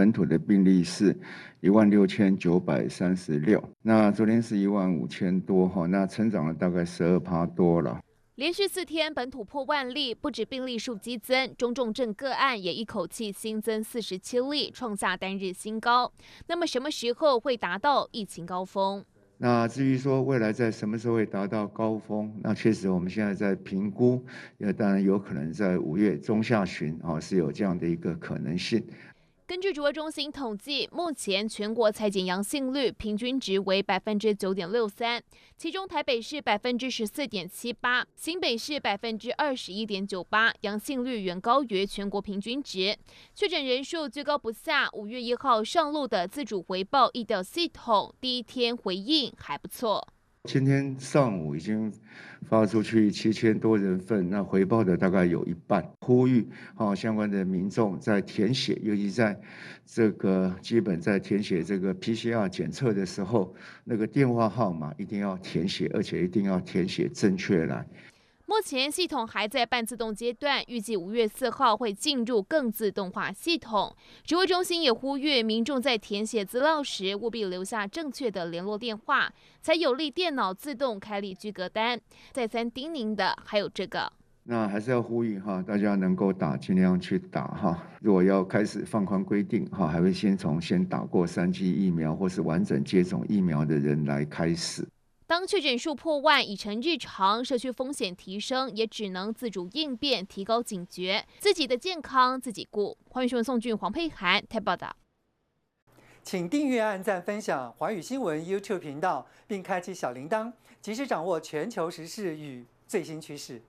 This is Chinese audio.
本土的病例是一万六千九百三十六，那昨天是一万五千多哈，那成长了大概十二趴多了。连续四天本土破万例，不止病例数激增，中重症个案也一口气新增四十七例，创下单日新高。那么什么时候会达到疫情高峰？那至于说未来在什么时候会达到高峰，那确实我们现在在评估，也当然有可能在五月中下旬啊是有这样的一个可能性。根据卓挥中心统计，目前全国采检阳性率平均值为百分之九点六三，其中台北市百分之十四点七八，新北市百分之二十一点九八，阳性率远高于全国平均值。确诊人数居高不下。五月一号上路的自主回报医疗系统，第一天回应还不错。今天上午已经发出去七千多人份，那回报的大概有一半。呼吁啊，相关的民众在填写，尤其在这个基本在填写这个 PCR 检测的时候，那个电话号码一定要填写，而且一定要填写正确来。目前系统还在半自动阶段，预计五月四号会进入更自动化系统。指挥中心也呼吁民众在填写资料时务必留下正确的联络电话，才有利电脑自动开立居格单。再三叮咛的还有这个，那还是要呼吁哈，大家能够打尽量去打哈。如果要开始放宽规定哈，还会先从先打过三剂疫苗或是完整接种疫苗的人来开始。当确诊数破万已成日常，社区风险提升，也只能自主应变，提高警觉，自己的健康自己顾。欢迎收看宋俊、黄佩涵太报道。请订阅、按赞、分享华语新闻 YouTube 频道，并开启小铃铛，及时掌握全球时事与最新趋势。